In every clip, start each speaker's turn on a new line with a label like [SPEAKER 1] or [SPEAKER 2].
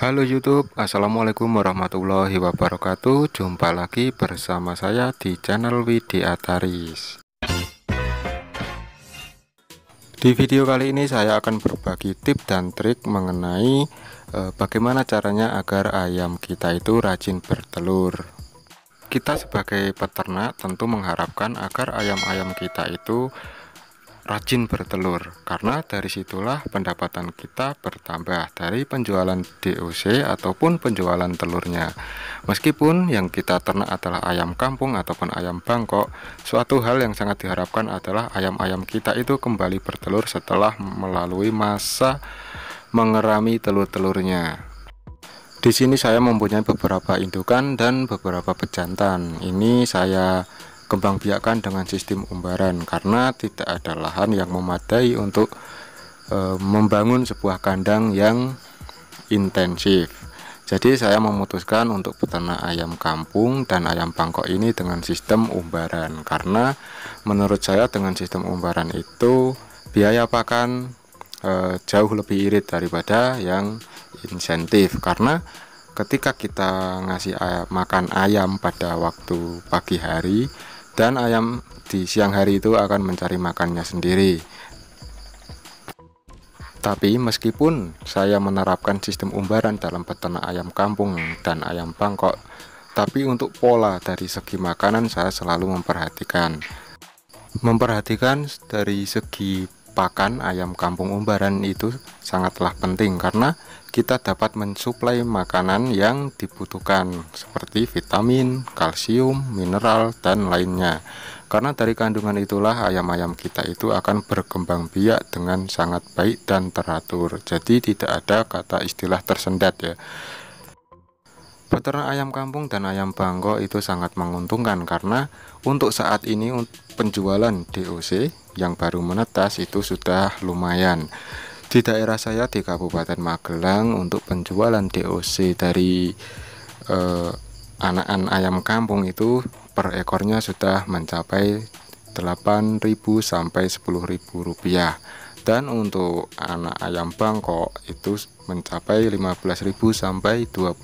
[SPEAKER 1] Halo YouTube, Assalamualaikum warahmatullahi wabarakatuh Jumpa lagi bersama saya di channel Widi Ataris Di video kali ini saya akan berbagi tips dan trik mengenai e, Bagaimana caranya agar ayam kita itu rajin bertelur Kita sebagai peternak tentu mengharapkan agar ayam-ayam kita itu rajin bertelur karena dari situlah pendapatan kita bertambah dari penjualan DOC ataupun penjualan telurnya meskipun yang kita ternak adalah ayam kampung ataupun ayam Bangkok suatu hal yang sangat diharapkan adalah ayam-ayam kita itu kembali bertelur setelah melalui masa mengerami telur-telurnya di sini saya mempunyai beberapa indukan dan beberapa pejantan ini saya kembang biakan dengan sistem umbaran karena tidak ada lahan yang memadai untuk e, membangun sebuah kandang yang intensif jadi saya memutuskan untuk peternak ayam kampung dan ayam bangkok ini dengan sistem umbaran karena menurut saya dengan sistem umbaran itu biaya pakan e, jauh lebih irit daripada yang insentif karena ketika kita ngasih ayam, makan ayam pada waktu pagi hari dan ayam di siang hari itu akan mencari makannya sendiri. Tapi meskipun saya menerapkan sistem umbaran dalam peternak ayam kampung dan ayam Bangkok, tapi untuk pola dari segi makanan saya selalu memperhatikan. Memperhatikan dari segi pakan ayam kampung umbaran itu sangatlah penting karena kita dapat mensuplai makanan yang dibutuhkan seperti vitamin, kalsium, mineral, dan lainnya. Karena dari kandungan itulah ayam-ayam kita itu akan berkembang biak dengan sangat baik dan teratur. Jadi tidak ada kata istilah tersendat ya. Peternak ayam kampung dan ayam bangkok itu sangat menguntungkan karena untuk saat ini penjualan DOC yang baru menetas itu sudah lumayan di daerah saya di Kabupaten Magelang untuk penjualan DOC dari eh, ayam kampung itu per ekornya sudah mencapai 8.000 sampai 10.000 rupiah dan untuk anak ayam Bangkok itu mencapai 15.000 sampai 20.000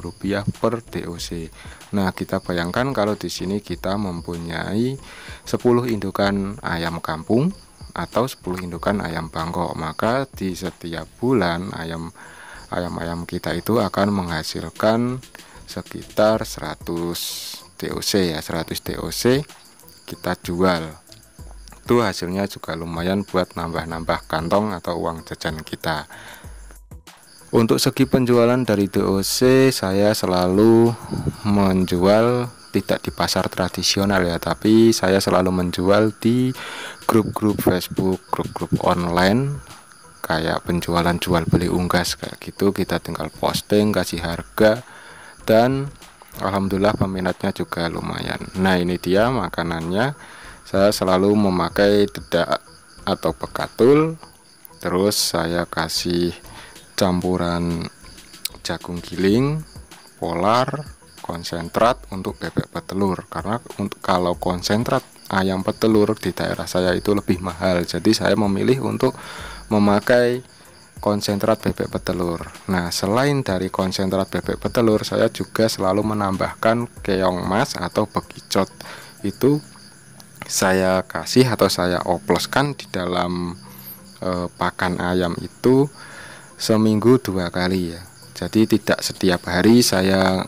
[SPEAKER 1] rupiah per DOC. Nah, kita bayangkan kalau di sini kita mempunyai 10 indukan ayam kampung atau 10 indukan ayam bangkok maka di setiap bulan ayam ayam-ayam kita itu akan menghasilkan sekitar 100 DOC ya 100 DOC kita jual itu hasilnya juga lumayan buat nambah-nambah kantong atau uang jajan kita untuk segi penjualan dari DOC saya selalu menjual tidak di pasar tradisional ya tapi saya selalu menjual di grup-grup Facebook grup-grup online kayak penjualan jual beli unggas kayak gitu kita tinggal posting kasih harga dan Alhamdulillah peminatnya juga lumayan nah ini dia makanannya saya selalu memakai dedak atau pekatul terus saya kasih campuran jagung giling polar konsentrat untuk bebek petelur karena untuk kalau konsentrat ayam petelur di daerah saya itu lebih mahal jadi saya memilih untuk memakai konsentrat bebek petelur nah selain dari konsentrat bebek petelur saya juga selalu menambahkan keong mas atau bekicot itu saya kasih atau saya oploskan di dalam e, pakan ayam itu seminggu dua kali ya jadi tidak setiap hari saya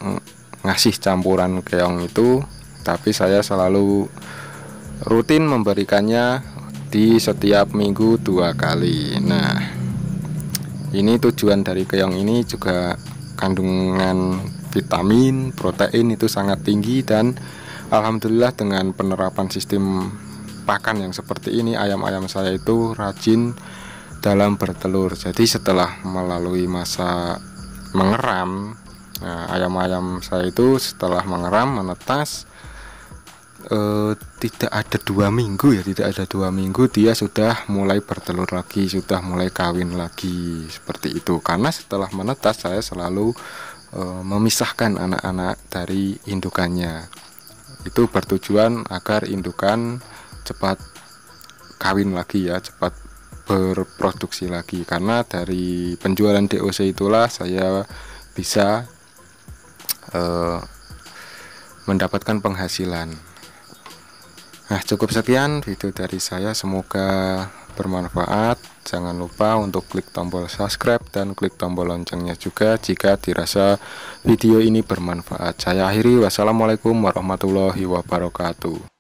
[SPEAKER 1] ngasih campuran keong itu tapi saya selalu rutin memberikannya di setiap minggu dua kali nah ini tujuan dari keong ini juga kandungan vitamin protein itu sangat tinggi dan Alhamdulillah dengan penerapan sistem pakan yang seperti ini ayam-ayam saya itu rajin dalam bertelur jadi setelah melalui masa mengeram Nah, ayam-ayam saya itu setelah mengeram, menetas eh, tidak ada dua minggu ya, tidak ada dua minggu dia sudah mulai bertelur lagi, sudah mulai kawin lagi seperti itu. Karena setelah menetas saya selalu eh, memisahkan anak-anak dari indukannya. Itu bertujuan agar indukan cepat kawin lagi ya, cepat berproduksi lagi karena dari penjualan DOC itulah saya bisa Eh, mendapatkan penghasilan. Nah, cukup sekian video dari saya. Semoga bermanfaat. Jangan lupa untuk klik tombol subscribe dan klik tombol loncengnya juga jika dirasa video ini bermanfaat. Saya akhiri. Wassalamualaikum warahmatullahi wabarakatuh.